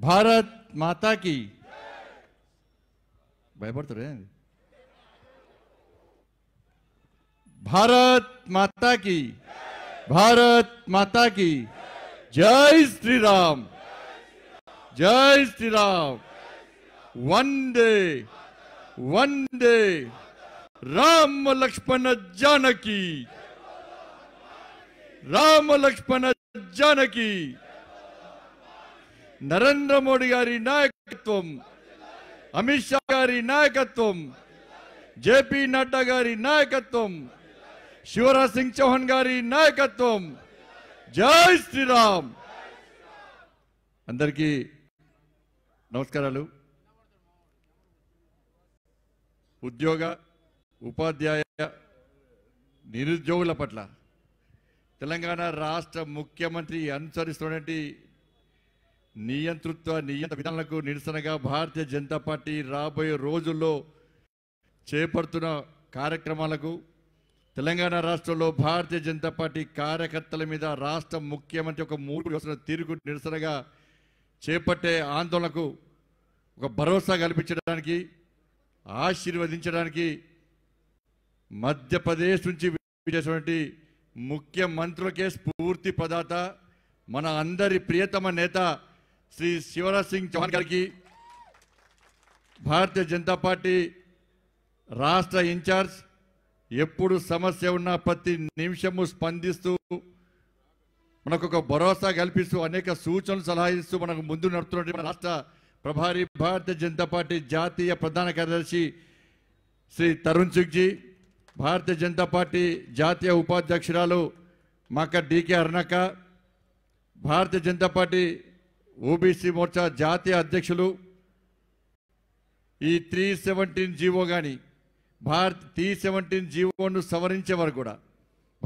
भारत माता की बैबर तो रहे भारत माता की भारत माता की जय श्री राम जय श्री राम वंदे वंदे राम लक्ष्मण जानकी राम लक्ष्मण जानकी నరేంద్ర మోడీ గారి నాయకత్వం అమిత్ షా గారి నాయకత్వం జేపీ నడ్డా గారి నాయకత్వం శివరాజ్ సింగ్ చౌహాన్ గారి నాయకత్వం జై శ్రీరామ్ అందరికీ నమస్కారాలు ఉద్యోగ ఉపాధ్యాయ నిరుద్యోగుల పట్ల తెలంగాణ రాష్ట్ర ముఖ్యమంత్రి అనుసరిస్తున్నటువంటి నియంతృత్వ నియంత్ర విధానాలకు నిరసనగా భారతీయ జనతా పార్టీ రాబోయే రోజుల్లో చేపడుతున్న కార్యక్రమాలకు తెలంగాణ రాష్ట్రంలో భారతీయ జనతా పార్టీ కార్యకర్తల మీద రాష్ట్ర ముఖ్యమంత్రి ఒక మూడు వస్తున్న తీరుకు నిరసనగా చేపట్టే ఆందోళనకు ఒక భరోసా కల్పించడానికి ఆశీర్వదించడానికి మధ్యప్రదేశ్ నుంచి చేసినటువంటి ముఖ్యమంత్రులకే స్ఫూర్తి ప్రదాత మన అందరి ప్రియతమ నేత శ్రీ శివరాజ్ సింగ్ చౌహాన్ గారికి భారతీయ జనతా పార్టీ రాష్ట్ర ఇన్ఛార్జ్ ఎప్పుడు సమస్య ఉన్న ప్రతి నిమిషము స్పందిస్తూ మనకు ఒక భరోసా కల్పిస్తూ అనేక సూచనలు సలహా ఇస్తూ మనకు ముందు నడుపుతున్నటువంటి మన రాష్ట్ర ప్రభారి భారతీయ జనతా పార్టీ జాతీయ ప్రధాన కార్యదర్శి శ్రీ తరుణ్ సింగ్జీ భారతీయ జనతా పార్టీ జాతీయ ఉపాధ్యక్షురాలు మాక డికే అరుణక్క భారతీయ జనతా పార్టీ ఓబీసీ మోర్చా జాతీయ అధ్యక్షులు ఈ త్రీ సెవెంటీన్ జీవో కానీ భారత్ త్రీ సెవెంటీన్ జీవోను సవరించే వారు కూడా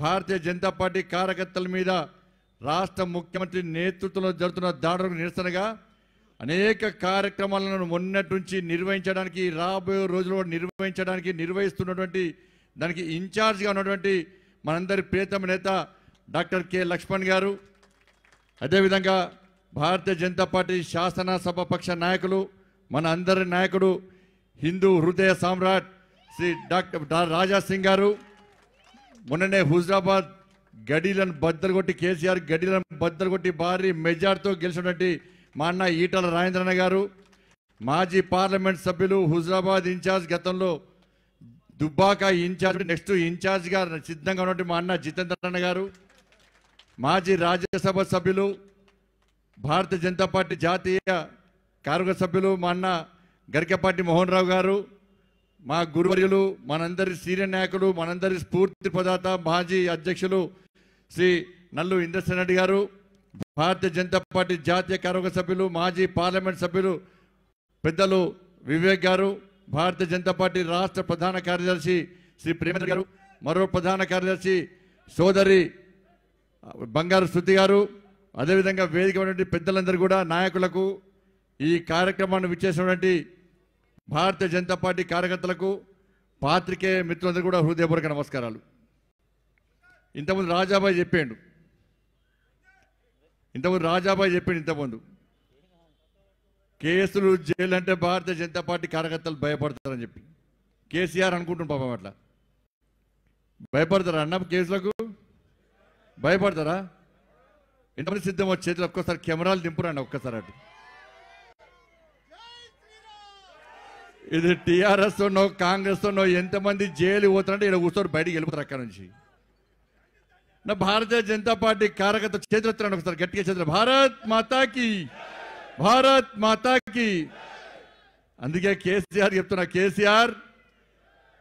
భారతీయ జనతా పార్టీ కార్యకర్తల మీద రాష్ట్ర ముఖ్యమంత్రి నేతృత్వంలో జరుగుతున్న దాడులకు నిరసనగా అనేక కార్యక్రమాలను మొన్నటి నుంచి నిర్వహించడానికి రాబోయే రోజుల్లో నిర్వహించడానికి నిర్వహిస్తున్నటువంటి దానికి ఇన్ఛార్జ్గా ఉన్నటువంటి మనందరి ప్రియతమ నేత డాక్టర్ కె లక్ష్మణ్ గారు అదేవిధంగా భారతీయ జనతా పార్టీ శాసనసభ పక్ష నాయకులు మన అందరి నాయకుడు హిందూ హృదయ సామ్రాట్ శ్రీ డాక్టర్ రాజా సింగ్ గారు మొన్ననే హుజరాబాద్ గడిలను బద్దలు కొట్టి కేసీఆర్ గడిలను బద్దలు కొట్టి భారీ మెజార్టీతో గెలిచినటువంటి మా అన్న ఈటల రాజేంద్రన్న గారు మాజీ పార్లమెంట్ సభ్యులు హుజరాబాద్ ఇన్ఛార్జ్ గతంలో దుబ్బాక ఇన్ఛార్జ్ నెక్స్ట్ ఇన్ఛార్జ్గా సిద్ధంగా ఉన్నటువంటి మా అన్న జితేంద్రన్న గారు మాజీ రాజ్యసభ సభ్యులు భారత జనతా పార్టీ జాతీయ కార్మిక సభ్యులు మా అన్న గరికపాటి మోహన్ రావు గారు మా గురువర్యులు మనందరి సీనియర్ నాయకులు మనందరి స్ఫూర్తి ప్రదాత మాజీ అధ్యక్షులు శ్రీ నల్లు ఇంద్రసేన్ రెడ్డి గారు భారతీయ జనతా పార్టీ జాతీయ కార్మిక సభ్యులు మాజీ పార్లమెంట్ సభ్యులు పెద్దలు వివేక్ గారు భారతీయ జనతా పార్టీ రాష్ట్ర ప్రధాన కార్యదర్శి శ్రీ ప్రేమేంద్ర గారు మరో ప్రధాన కార్యదర్శి సోదరి బంగారు శృతి గారు అదేవిధంగా వేదిక ఉన్నటువంటి పెద్దలందరూ కూడా నాయకులకు ఈ కార్యక్రమాన్ని విచ్చేసినటువంటి భారతీయ జనతా పార్టీ కార్యకర్తలకు పాత్రికేయ మిత్రులందరూ కూడా హృదయపూర్వక నమస్కారాలు ఇంతకుముందు రాజాబాయి చెప్పాడు ఇంతకుముందు రాజాబాయి చెప్పాడు ఇంతకుముందు కేసులు జైలు అంటే భారతీయ జనతా పార్టీ కార్యకర్తలు భయపడతారని చెప్పి కేసీఆర్ అనుకుంటున్నాం పాపం అట్లా భయపడతారా అన్న కేసులకు భయపడతారా ఎంతమంది సిద్ధం చేతులు ఒక్కసారి కెమెరాలు దింపురండి ఒక్కసారి అటు ఇది టీఆర్ఎస్ నో కాంగ్రెస్ నో ఎంతమంది జైలు పోతారంటే ఇక్కడ కూర్చోరు బయటికి వెళ్ళిపోతారు అక్కడ నుంచి నా భారతీయ జనతా పార్టీ కార్యకర్త చేతులు ఒకసారి గట్టిగా చేతులు భారత్ మాతాకి భారత్ మాతాకి అందుకే కేసీఆర్ చెప్తున్నా కేసీఆర్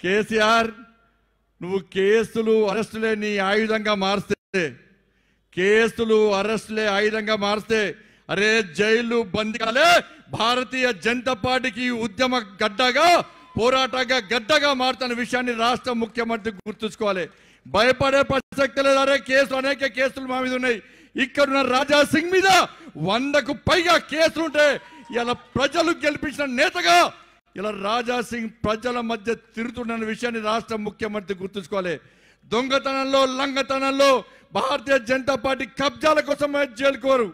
కేసీఆర్ నువ్వు కేసులు అరెస్టులే నీ ఆయుధంగా మారుస్తే కేసులు అరెస్ట్లే ఆయుధంగా మారిస్తే అరే జైలు బందికాలే భారతీయ జనతా పార్టీకి ఉద్యమ గడ్డగా పోరాటంగా గడ్డగా మారుతున్న విషయాన్ని రాష్ట్ర ముఖ్యమంత్రి గుర్తుంచుకోవాలి భయపడే ప్రసక్తి లేదు అరే కేసులు అనేక కేసులు మా మీద ఉన్నాయి ఇక్కడున్న రాజా సింగ్ మీద వందకు పైగా కేసులుంటే ఇలా ప్రజలు గెలిపించిన నేతగా ఇలా రాజా సింగ్ ప్రజల మధ్య తిరుగుతున్న విషయాన్ని రాష్ట్ర ముఖ్యమంత్రి గుర్తుంచుకోవాలి దొంగతనంలో లంగతనంలో భారతీయ జనతా పార్టీ కబ్జాల కోసం కోరు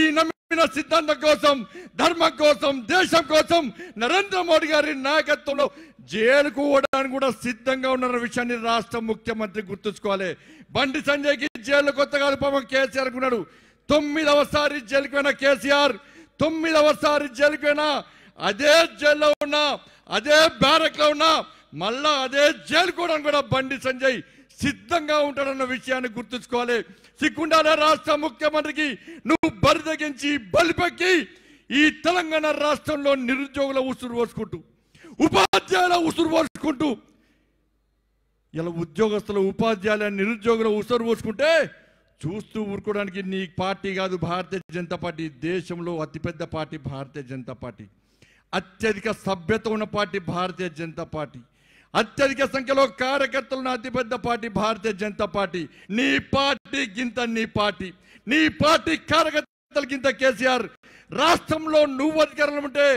ఈ నమ్మిన సిద్ధాంతం కోసం ధర్మం కోసం దేశం కోసం నరేంద్ర మోడీ గారి నాయకత్వంలో జైలుకోవడానికి కూడా సిద్ధంగా ఉన్న విషయాన్ని రాష్ట్ర ముఖ్యమంత్రి గుర్తుంచుకోవాలి బండి సంజయ్కి జైలు కొత్తగా కాదు కేసీఆర్ ఉన్నాడు తొమ్మిదవసారి జైలుకు కేసీఆర్ తొమ్మిదవసారి సారి పోయినా అదే జైల్లో ఉన్నా అదే బ్యారక్లో ఉన్నా మళ్ళా అదే జైలుకోవడానికి కూడా బండి సంజయ్ సిద్ధంగా ఉంటాడన్న విషయాన్ని గుర్తుంచుకోవాలి సిగ్గుండాల రాష్ట్ర ముఖ్యమంత్రికి నువ్వు బరిదగించి బలిపెక్కి ఈ తెలంగాణ రాష్ట్రంలో నిరుద్యోగుల ఉసురు పోసుకుంటూ ఉపాధ్యాయుల ఉసురు పోసుకుంటూ ఇలా ఉద్యోగస్తుల ఉపాధ్యాయుల నిరుద్యోగుల ఉసురు పోసుకుంటే చూస్తూ ఊరుకోవడానికి నీ పార్టీ కాదు భారతీయ జనతా పార్టీ దేశంలో అతిపెద్ద పార్టీ భారతీయ జనతా పార్టీ అత్యధిక సభ్యత ఉన్న పార్టీ భారతీయ జనతా పార్టీ అత్యధిక సంఖ్యలో కార్యకర్తలను అతిపెద్ద పార్టీ భారతీయ జనతా పార్టీ నీ పార్టీ గింత నీ పార్టీ నీ పార్టీ కార్యకర్తల గింత కేసీఆర్ రాష్ట్రంలో నువ్వు అధికారంలో ఉంటే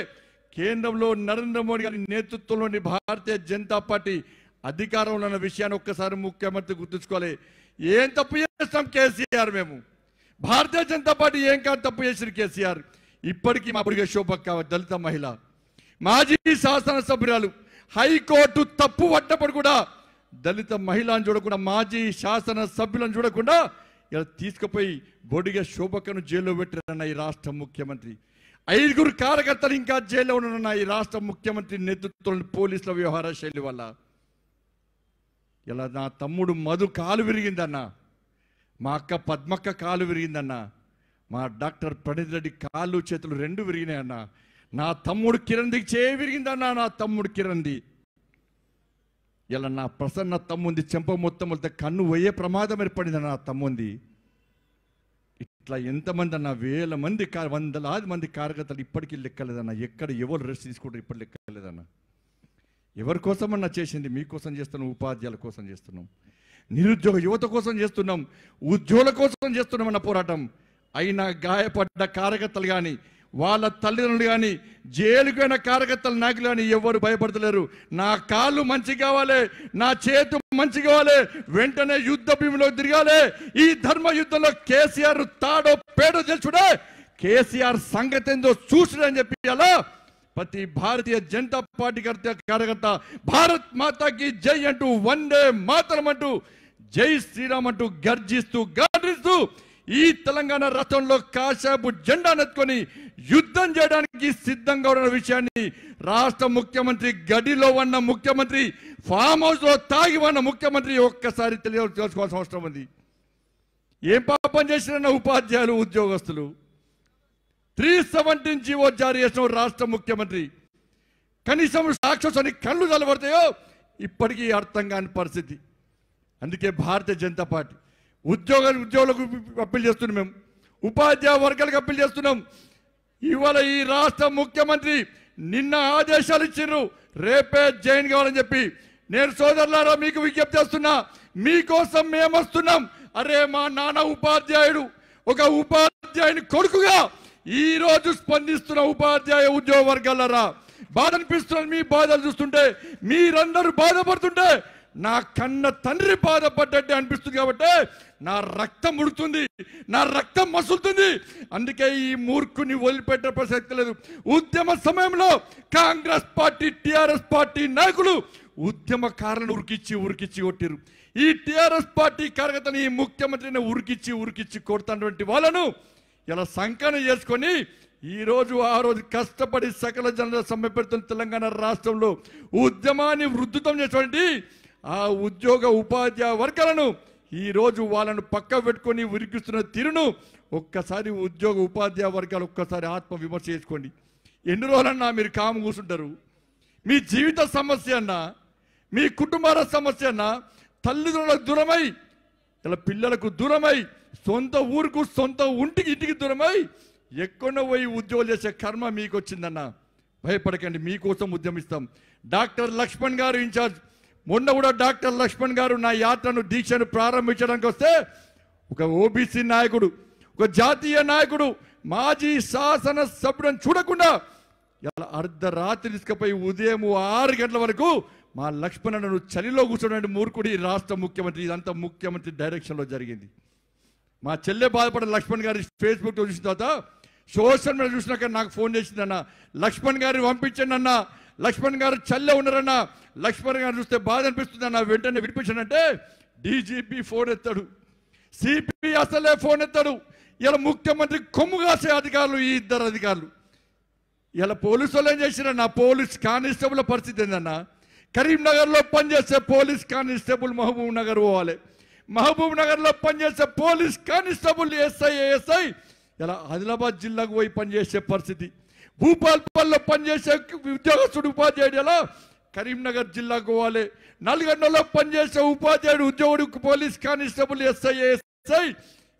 కేంద్రంలో నరేంద్ర మోడీ గారి నేతృత్వంలోని భారతీయ జనతా పార్టీ అధికారంలో ఉన్న విషయాన్ని ఒక్కసారి ముఖ్యమంత్రి గుర్తుంచుకోవాలి ఏం తప్పు చేస్తాం కేసీఆర్ మేము భారతీయ జనతా పార్టీ ఏం కాదు తప్పు చేసిన కేసీఆర్ ఇప్పటికీ మా శోభ శోభక్క దళిత మహిళ మాజీ శాసనసభ్యురాలు హైకోర్టు తప్పు పడ్డప్పుడు కూడా దళిత మహిళను చూడకుండా మాజీ శాసన సభ్యులను చూడకుండా ఇలా తీసుకుపోయి బొడిగ శోభకను జైల్లో పెట్టారన్న ఈ రాష్ట్ర ముఖ్యమంత్రి ఐదుగురు కార్యకర్తలు ఇంకా జైల్లో ఉన్న ఈ రాష్ట్ర ముఖ్యమంత్రి నేతృత్వం పోలీసుల వ్యవహార శైలి వల్ల ఇలా నా తమ్ముడు మధు కాలు విరిగిందన్న మా అక్క పద్మక్క కాలు విరిగిందన్న మా డాక్టర్ ప్రణీత్ రెడ్డి కాళ్ళు చేతులు రెండు విరిగినాయన్న నా తమ్ముడు కిరందికి చేయి విరిగిందన్నా నా తమ్ముడు కిరణ్ది ఇలా నా ప్రసన్న తమ్ముంది చెంప మొత్తములతో కన్ను పోయే ప్రమాదం ఏర్పడింది నా తమ్ముంది ఇట్లా ఎంతమంది అన్న వేల మంది వందలాది మంది కార్యకర్తలు ఇప్పటికీ లెక్కలేదన్న ఎక్కడ ఎవరు రెస్ట్ తీసుకుంటారు ఇప్పటి లెక్కలేదన్న ఎవరి కోసమన్నా చేసింది మీకోసం చేస్తున్నాం ఉపాధ్యాయుల కోసం చేస్తున్నాం నిరుద్యోగ యువత కోసం చేస్తున్నాం ఉద్యోగుల కోసం చేస్తున్నామన్న పోరాటం అయినా గాయపడ్డ కార్యకర్తలు కానీ వాళ్ళ తల్లిదండ్రులు కానీ జైలుకైన కార్యకర్తల నాయకులు కానీ ఎవరు భయపడతలేరు నా కాళ్ళు మంచి కావాలి నా చేతు మంచి కావాలి వెంటనే యుద్ధ భూమిలో తిరగాలి ఈ ధర్మ యుద్ధంలో కేసీఆర్ తాడో పేడో తెలుసుడే కేసీఆర్ సంగతి ఏందో చూసుడని చెప్పి అలా ప్రతి భారతీయ జనతా పార్టీ కార్యకర్త భారత్ మాతాకి జై అంటూ వందే మాతరం అంటూ జై శ్రీరామ్ అంటూ గర్జిస్తూ గర్జిస్తూ ఈ తెలంగాణ రథంలో కాశాపు జెండా నెత్తుకొని యుద్ధం చేయడానికి సిద్ధంగా ఉన్న విషయాన్ని రాష్ట్ర ముఖ్యమంత్రి గడిలో ఉన్న ముఖ్యమంత్రి ఫామ్ లో తాగి ఉన్న ముఖ్యమంత్రి ఒక్కసారి తెలియ తెలుసుకోవాల్సిన అవసరం ఉంది ఏం పాపం చేసిన ఉపాధ్యాయులు ఉద్యోగస్తులు త్రీ సెవెంటీన్ జీవో జారీ చేసిన రాష్ట్ర ముఖ్యమంత్రి కనీసం అని కళ్ళు చల్లబడతాయో ఇప్పటికీ అర్థం కాని పరిస్థితి అందుకే భారతీయ జనతా పార్టీ ఉద్యోగాలు ఉద్యోగులకు అప్పీల్ చేస్తున్నాం మేము ఉపాధ్యాయ వర్గాలకు అప్పీల్ చేస్తున్నాం ఇవాళ ఈ రాష్ట్ర ముఖ్యమంత్రి నిన్న ఆదేశాలు ఇచ్చిర్రు రేపే జైన్ కావాలని చెప్పి నేను సోదరులారా మీకు విజ్ఞప్తి చేస్తున్నా మీకోసం మేమొస్తున్నాం అరే మా నాన్న ఉపాధ్యాయుడు ఒక ఉపాధ్యాయుని కొడుకుగా ఈరోజు స్పందిస్తున్న ఉపాధ్యాయ ఉద్యోగ వర్గాలరా బాధ అనిపిస్తున్న మీ బాధలు చూస్తుంటే మీరందరూ బాధపడుతుంటే నా కన్న తండ్రి బాధపడ్డట్టు అనిపిస్తుంది కాబట్టి నా రక్తం ఉడుతుంది నా రక్తం మసులుతుంది అందుకే ఈ మూర్ఖుని వదిలిపెట్టే ప్రసక్తి లేదు ఉద్యమ సమయంలో కాంగ్రెస్ పార్టీ టిఆర్ఎస్ పార్టీ నాయకులు ఉద్యమకారులను ఉరికిచ్చి ఉరికిచ్చి కొట్టిరు ఈ టిఆర్ఎస్ పార్టీ కార్యకర్తని ఈ ముఖ్యమంత్రిని ఉరికిచ్చి ఉరికిచ్చి కొడుతున్నటువంటి వాళ్ళను ఇలా సంకలనం చేసుకొని ఈరోజు ఆ రోజు కష్టపడి సకల జనరల్ సమ్మె పెడుతున్న తెలంగాణ రాష్ట్రంలో ఉద్యమాన్ని వృద్ధుతం చేసేటువంటి ఆ ఉద్యోగ ఉపాధ్యాయ వర్గాలను ఈరోజు వాళ్ళను పక్క పెట్టుకొని ఉరికిస్తున్న తీరును ఒక్కసారి ఉద్యోగ ఉపాధ్యాయ వర్గాలు ఒక్కసారి ఆత్మ విమర్శ చేసుకోండి ఎన్ని రోజులన్నా మీరు కాము కూర్చుంటారు మీ జీవిత సమస్య అన్నా మీ కుటుంబాల సమస్య అన్నా తల్లిదండ్రులకు దూరమై ఇలా పిల్లలకు దూరమై సొంత ఊరుకు సొంత ఉంటికి ఇంటికి దూరమై ఎక్కడ పోయి ఉద్యోగం చేసే కర్మ మీకు వచ్చిందన్న భయపడకండి మీకోసం ఉద్యమిస్తాం డాక్టర్ లక్ష్మణ్ గారు ఇన్ఛార్జ్ మొన్న కూడా డాక్టర్ లక్ష్మణ్ గారు నా యాత్రను దీక్షను ప్రారంభించడానికి వస్తే ఒక ఓబీసీ నాయకుడు ఒక జాతీయ నాయకుడు మాజీ శాసన సభ్యులను చూడకుండా ఇలా అర్ధరాత్రి తీసుకుపోయి ఉదయం ఆరు గంటల వరకు మా లక్ష్మణను చలిలో కూర్చోడానికి మూర్ఖుడి రాష్ట్ర ముఖ్యమంత్రి ఇదంతా ముఖ్యమంత్రి డైరెక్షన్లో జరిగింది మా చెల్లె బాధపడిన లక్ష్మణ్ గారి ఫేస్బుక్ చూసిన తర్వాత సోషల్ మీడియా చూసినాక నాకు ఫోన్ చేసిందన్న లక్ష్మణ్ గారిని పంపించండి అన్న లక్ష్మణ్ గారు చల్లే ఉన్నారన్న లక్ష్మణ్ గారు చూస్తే బాధ అనిపిస్తుంది అన్న వెంటనే వినిపించానంటే డీజీపీ ఫోన్ ఎత్తాడు సిపి అసలే ఫోన్ ఎత్తాడు ఇలా ముఖ్యమంత్రి కొమ్ము కాసే అధికారులు ఈ ఇద్దరు అధికారులు ఇలా పోలీసు వాళ్ళు ఏం చేసిన పోలీస్ కానిస్టేబుల్ పరిస్థితి ఏందన్న కరీంనగర్లో పనిచేసే పోలీస్ కానిస్టేబుల్ మహబూబ్ నగర్ పోవాలి మహబూబ్ నగర్లో పనిచేసే పోలీస్ కానిస్టేబుల్ ఎస్ఐ ఎస్ఐ ఇలా ఆదిలాబాద్ జిల్లాకు పోయి పనిచేసే పరిస్థితి భూపాల్పల్లో పనిచేసే ఉద్యోగస్తుడు ఉపాధ్యాయుడు ఎలా కరీంనగర్ జిల్లాకు పోవాలి నల్గొండలో పనిచేసే ఉపాధ్యాయుడు ఉద్యోగుడు పోలీస్ కానిస్టేబుల్ ఎస్ఐ ఎస్ఐ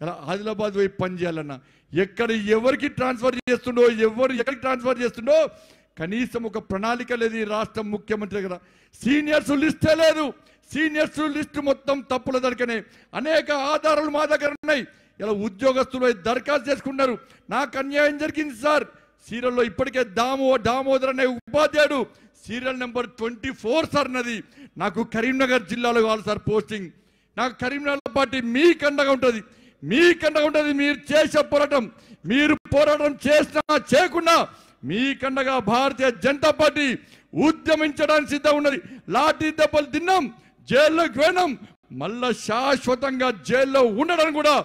ఇలా ఆదిలాబాద్ పోయి పనిచేయాలన్న ఎక్కడ ఎవరికి ట్రాన్స్ఫర్ చేస్తుండో ఎవరు ఎక్కడికి ట్రాన్స్ఫర్ చేస్తుండో కనీసం ఒక ప్రణాళిక లేదు రాష్ట్ర ముఖ్యమంత్రి దగ్గర సీనియర్స్ లిస్టే లేదు సీనియర్స్ లిస్టు మొత్తం తప్పుల దొరికినాయి అనేక ఆధారాలు మా దగ్గర ఉన్నాయి ఇలా ఉద్యోగస్తులు దరఖాస్తు చేసుకున్నారు నాకు అన్యాయం జరిగింది సార్ సీరియల్లో ఇప్పటికే దామో దామోదర్ అనే ఉపాధ్యాయుడు serial number twenty four sir నది నాకు కరీంనగర్ జిల్లాలో కావాలి సార్ పోస్టింగ్ నాకు కరీంనగర్ పార్టీ మీ కండగా ఉంటుంది మీ కండగా ఉంటుంది మీరు చేసే పోరాటం మీరు పోరాటం చేసినా చేయకుండా మీ కండగా భారతీయ జనతా పార్టీ ఉద్యమించడానికి సిద్ధం ఉన్నది లాఠీ దెబ్బలు తిన్నాం జైల్లోకి వెళ్ళాం మళ్ళా శాశ్వతంగా జైల్లో ఉండడానికి కూడా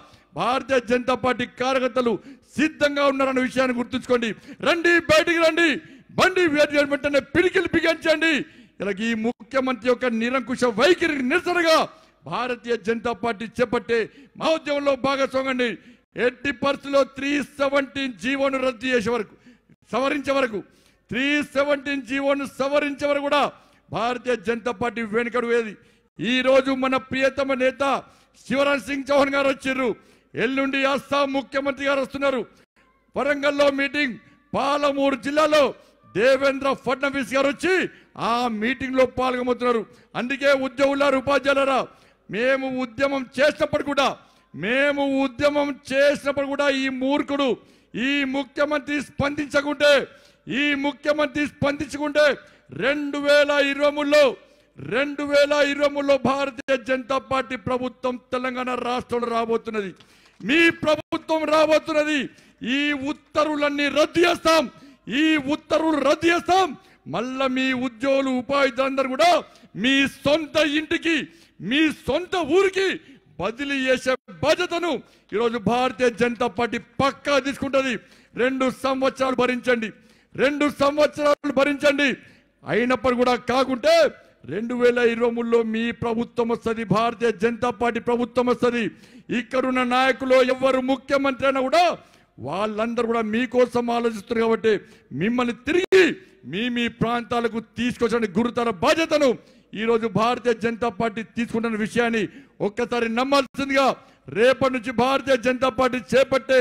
భారతీయ జనతా పార్టీ కార్యకర్తలు సిద్ధంగా ఉన్నారన్న విషయాన్ని గుర్తుంచుకోండి రండి బయటికి రండి బండి వేటు వెంటనే పిడికిలు బిగించండి ఇలా ఈ ముఖ్యమంత్రి యొక్క నిరంకుశ వైఖరికి నిరసనగా భారతీయ జనతా పార్టీ చేపట్టే మహోద్యమంలో భాగస్వామండి ఎట్టి పరిస్థితిలో త్రీ సెవెంటీన్ జీవోను రద్దు చేసే వరకు సవరించే వరకు త్రీ సెవెంటీన్ జీవోను సవరించే వరకు కూడా భారతీయ జనతా పార్టీ వెనుకడు వేది ఈరోజు మన ప్రియతమ నేత శివరాజ్ సింగ్ చౌహాన్ గారు వచ్చిర్రు ఎల్లుండి అస్సాం ముఖ్యమంత్రి గారు వస్తున్నారు వరంగల్లో మీటింగ్ పాలమూరు జిల్లాలో దేవేంద్ర ఫడ్నవీస్ గారు వచ్చి ఆ మీటింగ్లో పాల్గొబోతున్నారు అందుకే ఉద్యోగులారు ఉపాధ్యాయులరా మేము ఉద్యమం చేసినప్పుడు కూడా మేము ఉద్యమం చేసినప్పుడు కూడా ఈ మూర్ఖుడు ఈ ముఖ్యమంత్రి స్పందించకుంటే ఈ ముఖ్యమంత్రి స్పందించకుంటే రెండు వేల ఇరవై మూడులో రెండు వేల ఇరవై మూడులో భారతీయ జనతా పార్టీ ప్రభుత్వం తెలంగాణ రాష్ట్రంలో రాబోతున్నది మీ ప్రభుత్వం రాబోతున్నది ఈ ఉత్తర్వులన్నీ రద్దు చేస్తాం ఈ ఉత్తర్వులు రద్దు చేస్తాం మళ్ళా మీ ఉద్యోగులు ఉపాధ్యులందరూ కూడా మీ సొంత ఇంటికి మీ సొంత ఊరికి బదిలీ చేసే బాధ్యతను ఈరోజు భారతీయ జనతా పార్టీ పక్కా తీసుకుంటుంది రెండు సంవత్సరాలు భరించండి రెండు సంవత్సరాలు భరించండి అయినప్పుడు కూడా కాకుంటే రెండు వేల ఇరవై మూడులో మీ ప్రభుత్వం వస్తుంది భారతీయ జనతా పార్టీ ప్రభుత్వం వస్తుంది ఇక్కడున్న నాయకులు ఎవరు ముఖ్యమంత్రి అయినా కూడా వాళ్ళందరూ కూడా మీకోసం ఆలోచిస్తున్నారు కాబట్టి మిమ్మల్ని తిరిగి మీ మీ ప్రాంతాలకు తీసుకొచ్చిన గురుతర బాధ్యతను ఈరోజు భారతీయ జనతా పార్టీ తీసుకుంటున్న విషయాన్ని ఒక్కసారి నమ్మాల్సిందిగా రేపటి నుంచి భారతీయ జనతా పార్టీ చేపట్టే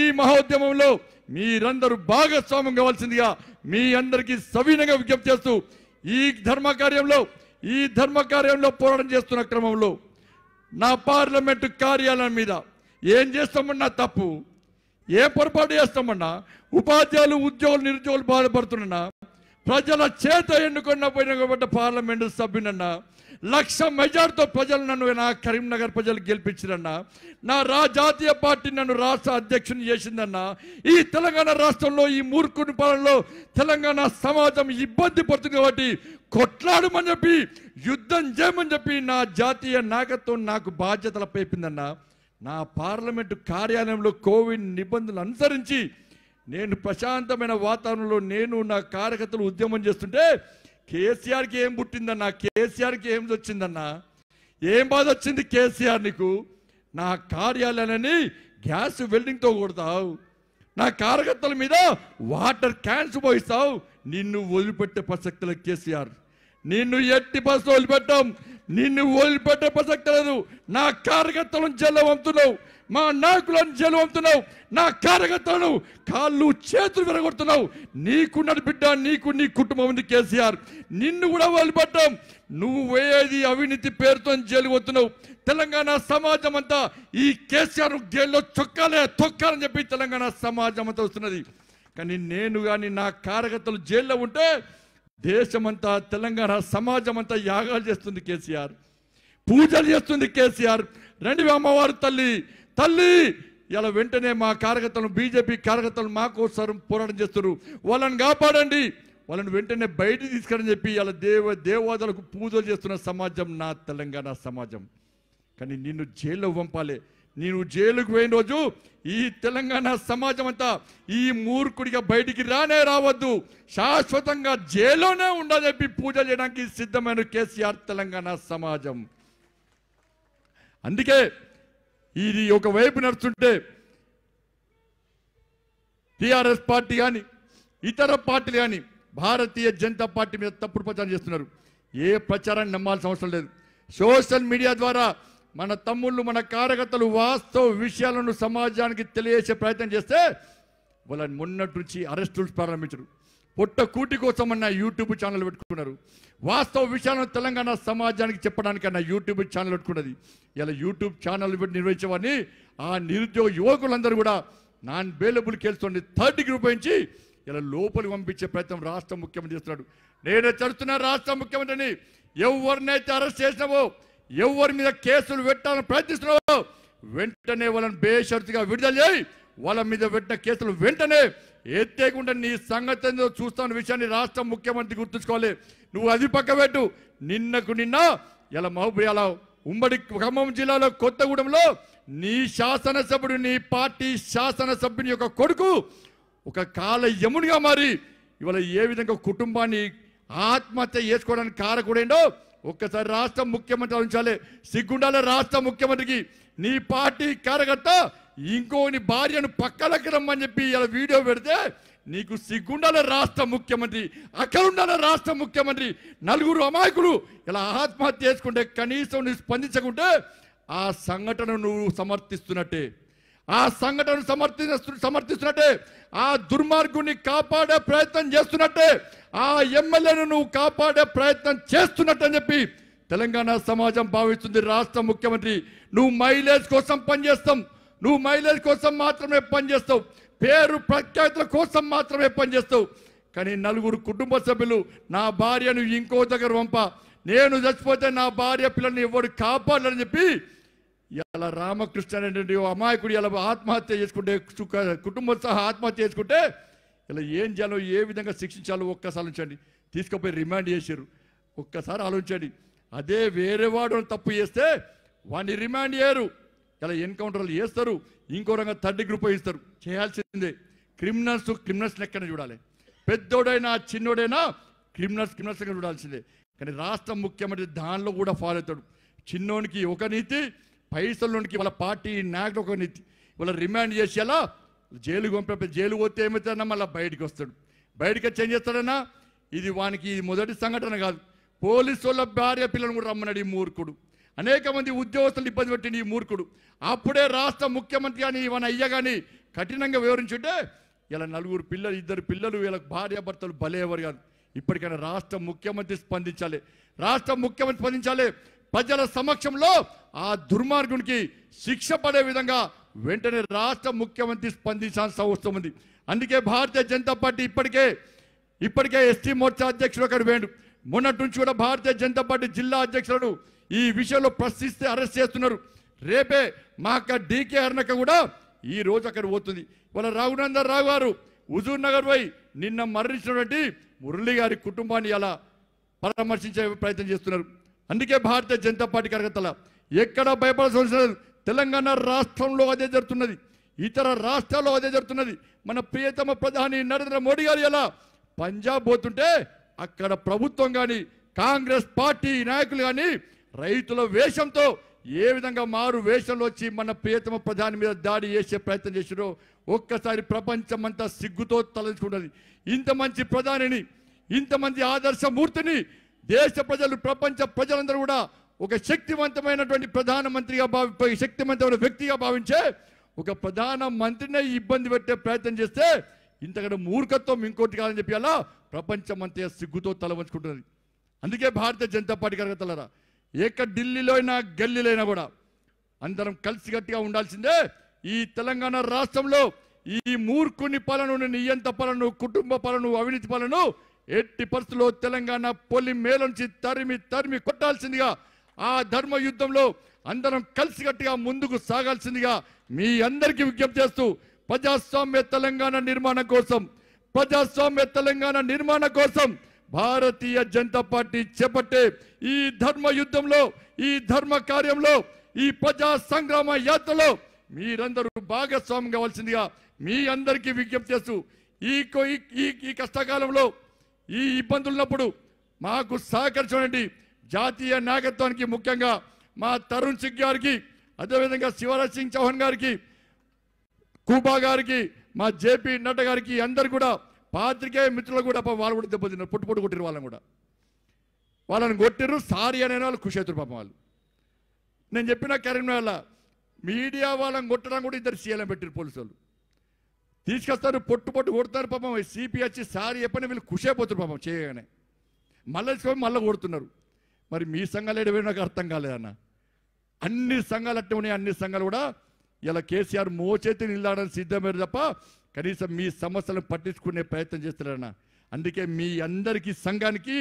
ఈ మహోద్యమంలో మీరందరూ భాగస్వామ్యం కావాల్సిందిగా మీ అందరికీ సవీనంగా విజ్ఞప్తి చేస్తూ ఈ ధర్మ కార్యంలో ఈ ధర్మ కార్యంలో పోరాటం చేస్తున్న క్రమంలో నా పార్లమెంటు కార్యాలయం మీద ఏం చేస్తామన్నా తప్పు ఏ పొరపాటు చేస్తామన్నా ఉపాధ్యాయులు ఉద్యోగులు నిరుద్యోగులు బాధపడుతున్నా ప్రజల చేత ఎన్నుకున్న పోయిన పార్లమెంటు సభ్యునన్నా లక్ష మెజార్టీతో ప్రజలు నన్ను నా కరీంనగర్ ప్రజలు గెలిపించిందన్న నా రా జాతీయ పార్టీ నన్ను రాష్ట్ర అధ్యక్షుని చేసిందన్న ఈ తెలంగాణ రాష్ట్రంలో ఈ మూర్ఖుని పాలనలో తెలంగాణ సమాజం ఇబ్బంది పడుతుంది కాబట్టి కొట్లాడమని చెప్పి యుద్ధం చేయమని చెప్పి నా జాతీయ నాయకత్వం నాకు బాధ్యతలు పేపిందన్న నా పార్లమెంటు కార్యాలయంలో కోవిడ్ నిబంధనలు అనుసరించి నేను ప్రశాంతమైన వాతావరణంలో నేను నా కార్యకర్తలు ఉద్యమం చేస్తుంటే కేసీఆర్కి ఏం పుట్టిందన్నా కేసీఆర్కి ఏం వచ్చిందన్నా ఏం బాధ వచ్చింది కేసీఆర్ నీకు నా కార్యాలయాన్ని గ్యాస్ వెల్డింగ్తో కొడతావు నా కార్యకర్తల మీద వాటర్ క్యాన్స్ పోయిస్తావు నిన్ను వదిలిపెట్టే పసక్తులకు కేసీఆర్ నిన్ను ఎట్టి బస్సు వదిలిపెట్టాం నిన్ను వదిలిపెట్టే ప్రసక్తి లేదు నా కార్యకర్తలను జల్లు వంపుతున్నావు మా నాయకులను జైలు పంపుతున్నావు నా కార్యకర్తలను కాళ్ళు చేతులు విరగొడుతున్నావు నీకు బిడ్డ నీకు నీ కుటుంబం ఉంది కేసీఆర్ నిన్ను కూడా వదిలిపెట్టాం నువ్వు వేయది అవినీతి పేరుతో జైలు వస్తున్నావు తెలంగాణ సమాజం అంతా ఈ కేసీఆర్ జైల్లో చొక్కాలే తొక్కాలని చెప్పి తెలంగాణ సమాజం అంతా వస్తున్నది కానీ నేను కానీ నా కార్యకర్తలు జైల్లో ఉంటే దేశమంతా తెలంగాణ సమాజం అంతా యాగాలు చేస్తుంది కేసీఆర్ పూజలు చేస్తుంది కేసీఆర్ రెండు అమ్మవారు తల్లి తల్లి ఇలా వెంటనే మా కార్యకర్తలు బీజేపీ కార్యకర్తలు మా కోసం పోరాటం చేస్తారు వాళ్ళని కాపాడండి వాళ్ళని వెంటనే బయట తీసుకురని చెప్పి ఇలా దేవ దేవాదలకు పూజలు చేస్తున్న సమాజం నా తెలంగాణ సమాజం కానీ నిన్ను జైల్లో పంపాలి నేను జైలుకు పోయిన రోజు ఈ తెలంగాణ సమాజం అంతా ఈ మూర్ఖుడిగా బయటికి రానే రావద్దు శాశ్వతంగా జైల్లోనే ఉండాలని చెప్పి పూజ చేయడానికి సిద్ధమైన కేసీఆర్ తెలంగాణ సమాజం అందుకే ఇది ఒకవైపు నడుస్తుంటే టీఆర్ఎస్ పార్టీ కానీ ఇతర పార్టీలు కానీ భారతీయ జనతా పార్టీ మీద తప్పుడు ప్రచారం చేస్తున్నారు ఏ ప్రచారాన్ని నమ్మాల్సిన అవసరం లేదు సోషల్ మీడియా ద్వారా మన తమ్ముళ్ళు మన కార్యకర్తలు వాస్తవ విషయాలను సమాజానికి తెలియజేసే ప్రయత్నం చేస్తే వాళ్ళని మొన్నటి నుంచి అరెస్టులు ప్రారంభించరు పొట్ట కూటి కోసం అన్న యూట్యూబ్ ఛానల్ పెట్టుకున్నారు వాస్తవ విషయాలను తెలంగాణ సమాజానికి చెప్పడానికి అన్న యూట్యూబ్ ఛానల్ పెట్టుకున్నది ఇలా యూట్యూబ్ ఛానల్ పెట్టి నిర్వహించేవాడిని ఆ నిరుద్యోగ యువకులందరూ కూడా నాన్ బేలబుల్ కేల్చుకోండి థర్డ్ డిగ్రీ ఉపయోగించి ఇలా లోపలికి పంపించే ప్రయత్నం రాష్ట్ర ముఖ్యమంత్రి చేస్తున్నాడు నేనే చదువుతున్నా రాష్ట్ర ముఖ్యమంత్రిని ఎవరినైతే అరెస్ట్ చేసినావో ఎవరి మీద కేసులు పెట్టాలని ప్రయత్నిస్తున్నారో వెంటనే వాళ్ళని బేషరతిగా విడుదల చేయి వాళ్ళ మీద పెట్టిన కేసులు వెంటనే ఎత్తేకుండా నీ సంగతి ఏందో చూస్తున్న విషయాన్ని రాష్ట్ర ముఖ్యమంత్రి గుర్తుంచుకోవాలి నువ్వు అది పక్క పెట్టు నిన్నకు నిన్న ఇలా మహబూబ్ అలా ఉమ్మడి ఖమ్మం జిల్లాలో కొత్తగూడెంలో నీ శాసనసభ్యుడు నీ పార్టీ శాసనసభ్యుని యొక్క కొడుకు ఒక కాల యమునిగా మారి ఇవాళ ఏ విధంగా కుటుంబాన్ని ఆత్మహత్య చేసుకోవడానికి కారకూడేండో ఒక్కసారి రాష్ట్ర ముఖ్యమంత్రి ఆలోచించాలి సిగ్గుండాల రాష్ట్ర ముఖ్యమంత్రికి నీ పార్టీ కార్యకర్త ఇంకోని భార్యను పక్కలకి రమ్మని చెప్పి ఇలా వీడియో పెడితే నీకు సిగ్గుండాల రాష్ట్ర ముఖ్యమంత్రి అక్కడ ఉండాల రాష్ట్ర ముఖ్యమంత్రి నలుగురు అమాయకులు ఇలా ఆత్మహత్య చేసుకుంటే కనీసం నువ్వు స్పందించకుంటే ఆ సంఘటన నువ్వు సమర్థిస్తున్నట్టే ఆ సంఘటన సమర్థి సమర్థిస్తున్నట్టే ఆ దుర్మార్గుని కాపాడే ప్రయత్నం చేస్తున్నట్టే ఆ ఎమ్మెల్యేను నువ్వు కాపాడే ప్రయత్నం చేస్తున్నట్టు అని చెప్పి తెలంగాణ సమాజం భావిస్తుంది రాష్ట్ర ముఖ్యమంత్రి నువ్వు మైలేజ్ కోసం పనిచేస్తాం నువ్వు మైలేజ్ కోసం మాత్రమే పనిచేస్తావు పేరు ప్రఖ్యాతుల కోసం మాత్రమే పనిచేస్తావు కానీ నలుగురు కుటుంబ సభ్యులు నా భార్యను ఇంకో దగ్గర పంప నేను చచ్చిపోతే నా భార్య పిల్లల్ని ఎవరు కాపాడాలని చెప్పి ఇలా రామకృష్ణ అనేటువంటి అమాయకుడు ఇలా ఆత్మహత్య చేసుకుంటే కుటుంబం సహా ఆత్మహత్య చేసుకుంటే ఇలా ఏం చేయాలో ఏ విధంగా శిక్షించాలో ఒక్కసారి ఆలోచించండి తీసుకుపోయి రిమాండ్ చేశారు ఒక్కసారి ఆలోచించండి అదే వేరే వాడు తప్పు చేస్తే వాడిని రిమాండ్ చేయరు ఇలా ఎన్కౌంటర్లు చేస్తారు ఇంకో రంగా థర్డ్ గ్రూప్ ఇస్తారు చేయాల్సిందే క్రిమినల్స్ క్రిమినల్స్ లెక్కనే చూడాలి పెద్దోడైనా చిన్నోడైనా క్రిమినల్స్ క్రిమినల్స్ చూడాల్సిందే కానీ రాష్ట్ర ముఖ్యమంత్రి దానిలో కూడా ఫాలో అవుతాడు చిన్నోనికి ఒక నీతి పైసలుండికి వాళ్ళ పార్టీ నాయకులు ఒకరిని వాళ్ళ రిమాండ్ చేసేలా జైలు పంపే జైలు పోతే ఏమవుతాడన్నా మళ్ళీ బయటకు వస్తాడు బయటకు వచ్చి ఏం చేస్తాడన్నా ఇది వానికి ఇది మొదటి సంఘటన కాదు పోలీసు వాళ్ళ భార్య పిల్లలు కూడా రమ్మన్నాడు ఈ మూర్ఖుడు అనేక మంది ఉద్యోగస్తులు ఇబ్బంది పెట్టింది ఈ మూర్ఖుడు అప్పుడే రాష్ట్ర ముఖ్యమంత్రి కానీ ఇవన్న అయ్య కానీ కఠినంగా వివరించుంటే ఇలా నలుగురు పిల్లలు ఇద్దరు పిల్లలు వీళ్ళకి భార్య భర్తలు బలేవారు కాదు ఇప్పటికైనా రాష్ట్ర ముఖ్యమంత్రి స్పందించాలి రాష్ట్ర ముఖ్యమంత్రి స్పందించాలి ప్రజల సమక్షంలో ఆ దుర్మార్గునికి శిక్ష పడే విధంగా వెంటనే రాష్ట్ర ముఖ్యమంత్రి స్పందించాల్సిన అవసరం ఉంది అందుకే భారతీయ జనతా పార్టీ ఇప్పటికే ఇప్పటికే ఎస్టీ మోర్చా అధ్యక్షుడు ఒకడు వేడు మొన్నటి నుంచి కూడా భారతీయ జనతా పార్టీ జిల్లా అధ్యక్షులను ఈ విషయంలో ప్రశ్నిస్తే అరెస్ట్ చేస్తున్నారు రేపే మా అక్క డీకే అర్నక కూడా ఈ రోజు అక్కడ పోతుంది వాళ్ళ రఘునందర్ రావు గారు హుజూర్ నగర్ పోయి నిన్న మరణించినటువంటి మురళి గారి కుటుంబాన్ని అలా పరామర్శించే ప్రయత్నం చేస్తున్నారు అందుకే భారతీయ జనతా పార్టీ కార్యకర్తల ఎక్కడ భయపడాల్సిన తెలంగాణ రాష్ట్రంలో అదే జరుగుతున్నది ఇతర రాష్ట్రాల్లో అదే జరుగుతున్నది మన ప్రియతమ ప్రధాని నరేంద్ర మోడీ గారు ఎలా పంజాబ్ పోతుంటే అక్కడ ప్రభుత్వం కానీ కాంగ్రెస్ పార్టీ నాయకులు కానీ రైతుల వేషంతో ఏ విధంగా మారు వేషంలో వచ్చి మన ప్రియతమ ప్రధాని మీద దాడి చేసే ప్రయత్నం చేసిరో ఒక్కసారి ప్రపంచమంతా సిగ్గుతో తలచుకున్నది ఇంత మంచి ప్రధానిని ఇంత మంచి ఆదర్శమూర్తిని దేశ ప్రజలు ప్రపంచ ప్రజలందరూ కూడా ఒక శక్తివంతమైనటువంటి ప్రధానమంత్రిగా భావి శక్తివంతమైన వ్యక్తిగా భావించే ఒక ప్రధాన మంత్రినే ఇబ్బంది పెట్టే ప్రయత్నం చేస్తే ఇంతకంటే మూర్ఖత్వం ఇంకోటి కాదని చెప్పి అలా ప్రపంచమంతా సిగ్గుతో తలవంచుకుంటున్నది అందుకే భారతీయ జనతా పార్టీ కరగతలరా ఏక ఢిల్లీలో అయినా గల్లీలైనా కూడా అందరం కలిసికట్టుగా ఉండాల్సిందే ఈ తెలంగాణ రాష్ట్రంలో ఈ మూర్ఖుని పలను నియంత పాలను కుటుంబ పాలను అవినీతి పాలను ఎట్టి పరిస్థితుల్లో తెలంగాణ పొలి మేల నుంచి తరిమి తరిమి కొట్టాల్సిందిగా ఆ ధర్మ యుద్ధంలో అందరం కలిసికట్టుగా ముందుకు సాగాల్సిందిగా మీ అందరికీ విజ్ఞప్తి చేస్తూ ప్రజాస్వామ్య తెలంగాణ నిర్మాణం కోసం ప్రజాస్వామ్య తెలంగాణ నిర్మాణం కోసం భారతీయ జనతా పార్టీ చేపట్టే ఈ ధర్మ యుద్ధంలో ఈ ధర్మ కార్యంలో ఈ ప్రజా సంగ్రామ యాత్రలో మీరందరూ భాగస్వామ్యం కావాల్సిందిగా మీ అందరికీ విజ్ఞప్తి చేస్తూ ఈ ఈ కష్టకాలంలో ఈ ఇబ్బందులు ఉన్నప్పుడు మాకు సహకరించండి జాతీయ నాయకత్వానికి ముఖ్యంగా మా తరుణ్ సింగ్ గారికి అదేవిధంగా శివరాజ్ సింగ్ చౌహాన్ గారికి కూబా గారికి మా జేపీ నడ్డ గారికి అందరు కూడా పాత్రికేయ మిత్రులు కూడా వాళ్ళు కూడా దెబ్బతిన్నారు పుట్టు పుట్టు కొట్టిరు వాళ్ళని కూడా వాళ్ళని కొట్టిర్రు సారీ అనే వాళ్ళు ఖుషి అవుతారు పాపం వాళ్ళు నేను చెప్పిన కరీంనగర్లో మీడియా వాళ్ళని కొట్టడం కూడా ఇద్దరు సీఎలం పెట్టారు పోలీసు వాళ్ళు తీసుకొస్తారు పొట్టు పొట్టు కొడతారు పాపం సిపి వచ్చి సారి చెప్పని వీళ్ళు కుషైపోతారు పాపం చేయగానే మళ్ళీ మళ్ళీ కొడుతున్నారు మరి మీ సంఘాలు ఏడవే నాకు అర్థం కాలేదన్న అన్ని సంఘాలు అట్టే ఉన్నాయి అన్ని సంఘాలు కూడా ఇలా కేసీఆర్ మోచేతి నిల్లాడని సిద్ధమేరు తప్ప కనీసం మీ సమస్యలను పట్టించుకునే ప్రయత్నం చేస్తున్నారన్న అందుకే మీ అందరికీ సంఘానికి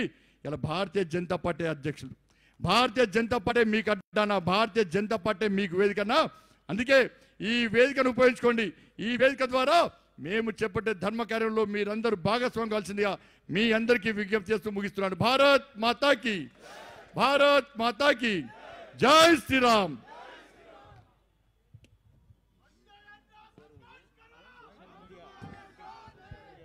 ఇలా భారతీయ జనతా పార్టీ అధ్యక్షులు భారతీయ జనతా పార్టీ మీకు అడ్డానా భారతీయ జనతా పార్టీ మీకు వేదికన్నా అందుకే ఈ వేదికను ఉపయోగించుకోండి ఈ వేదిక ద్వారా మేము చెప్పే ధర్మ కార్యంలో మీరందరూ భాగస్వామి కావాల్సిందిగా మీ అందరికీ విజ్ఞప్తి చేస్తూ ముగిస్తున్నాను భారత్ మాతాకి భారత్ మాతాకి జై శ్రీరామ్